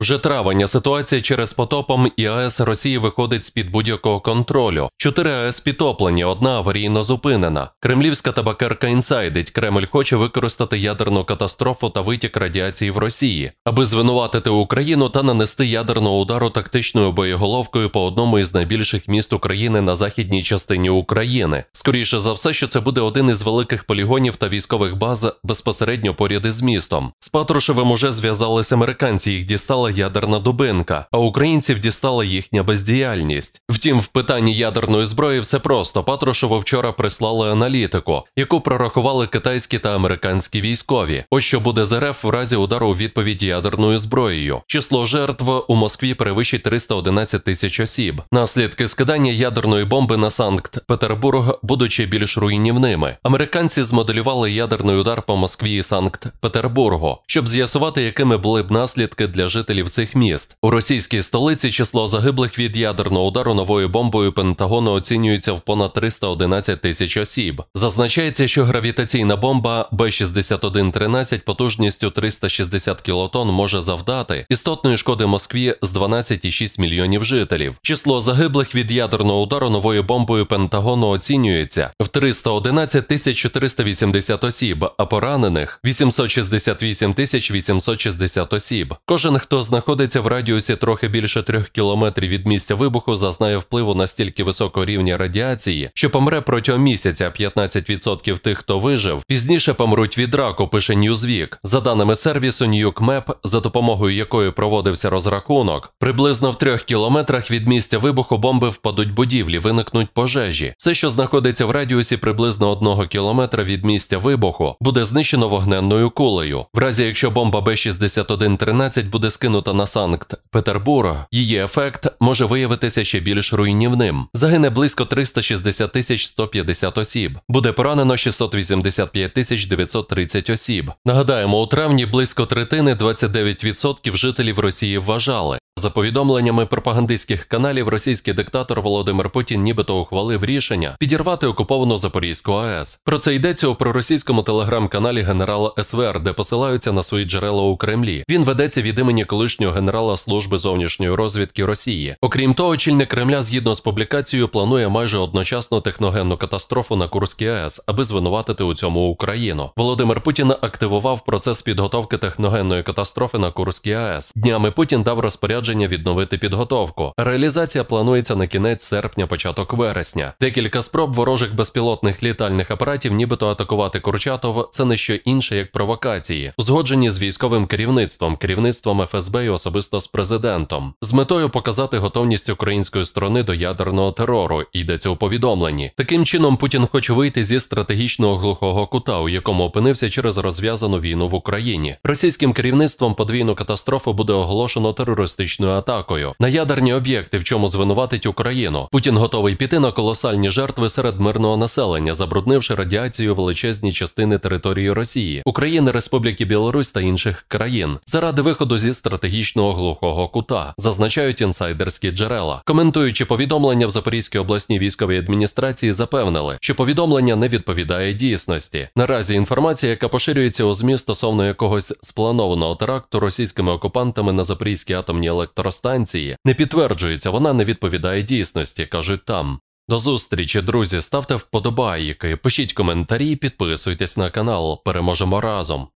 Вже травення ситуація через потопом і АЕС Росії виходить з під будь-якого контролю. Чотири АЕС підтоплені, одна аварійно зупинена. Кремлівська табакерка інсайдить. Кремль хоче використати ядерну катастрофу та витік радіації в Росії, аби звинуватити Україну та нанести ядерного удару тактичною боєголовкою по одному із найбільших міст України на західній частині України. Скоріше за все, що це буде один із великих полігонів та військових баз безпосередньо поряд із містом. З Патрушевим уже зв'язались американці, їх дістали дістала ядерна дубинка, а українців дістала їхня бездіяльність. Втім, в питанні ядерної зброї все просто. Патрушево вчора прислали аналітику, яку прорахували китайські та американські військові. Ось що буде з РФ в разі удару у відповідь ядерною зброєю. Число жертв у Москві перевищить 311 тисяч осіб. Наслідки скидання ядерної бомби на Санкт-Петербург будучи більш руйнівними. Американці змоделювали ядерний удар по Москві і Санкт-Петербургу, щоб з'ясувати, якими були б наслідки для жителів жителів цих міст. У російській столиці число загиблих від ядерного удару новою бомбою Пентагону оцінюється в понад 311 тисяч осіб. Зазначається, що гравітаційна бомба Б-6113 потужністю 360 кілотон може завдати істотної шкоди Москві з 12,6 мільйонів жителів. Число загиблих від ядерного удару новою бомбою Пентагону оцінюється в 311 тисяч 480 осіб, а поранених 868 тисяч 860 осіб. Кожен, хто знаходиться в радіусі трохи більше трьох кілометрів від місця вибуху, зазнає впливу настільки високого рівня радіації, що помре протягом місяця 15% тих, хто вижив, пізніше помруть від раку, пише ньюзвік. За даними сервісу NewsMap, за допомогою якої проводився розрахунок, приблизно в трьох кілометрах від місця вибуху бомби впадуть будівлі, виникнуть пожежі. Все, що знаходиться в радіусі приблизно одного кілометра від місця вибуху, буде знищено вогненною кулею. В разі якщо бомба Б 6113 буде скинута накинута на Санкт Петербура, її ефект може виявитися ще більш руйнівним. Загине близько 360 тисяч 150 осіб, буде поранено 685 тисяч 930 осіб. Нагадаємо, у травні близько третини 29% жителів Росії вважали, за повідомленнями пропагандистських каналів, російський диктатор Володимир Путін нібито ухвалив рішення підірвати окуповану Запорізьку АЕС. Про це йдеться у проросійському телеграм-каналі генерала СВР, де посилаються на свої джерела у Кремлі. Він ведеться від імені колишнього генерала служби зовнішньої розвідки Росії. Окрім того, очільник Кремля, згідно з публікацією, планує майже одночасно техногенну катастрофу на Курській АЕС, аби звинуватити у цьому Україну. Володимир Путін активував процес підготовки техногенної катастрофи на Курській АЕС. Днями Путін дав розпорядження відрядження відновити підготовку. Реалізація планується на кінець серпня, початок вересня. Декілька спроб ворожих безпілотних літальних апаратів, нібито атакувати Курчатов, це не що інше як провокації, узгоджені з військовим керівництвом, керівництвом ФСБ і особисто з президентом, з метою показати готовність української сторони до ядерного терору. Йдеться у повідомленні. Таким чином Путін хоче вийти зі стратегічного глухого кута, у якому опинився через розв'язану війну в Україні. Російським керівництвом подвійну катастрофу буде оголошено терористичною терористичною атакою на ядерні об'єкти, в чому звинуватить Україну. Путін готовий піти на колосальні жертви серед мирного населення, забруднивши радіацію величезні частини території Росії, України, Республіки Білорусь та інших країн заради виходу зі стратегічного глухого кута, зазначають інсайдерські джерела. Коментуючи повідомлення в Запорізькій обласній військовій адміністрації, запевнили, що повідомлення не відповідає дійсності. Наразі інформація, яка поширюється у змі стосовно якогось спланованого теракту російськими окупантами на Запорізькій атомній електростанції, електростанції не підтверджується, вона не відповідає дійсності, кажуть там. До зустрічі, друзі, ставте вподобайки, пишіть коментарі, підписуйтесь на канал. Переможемо разом.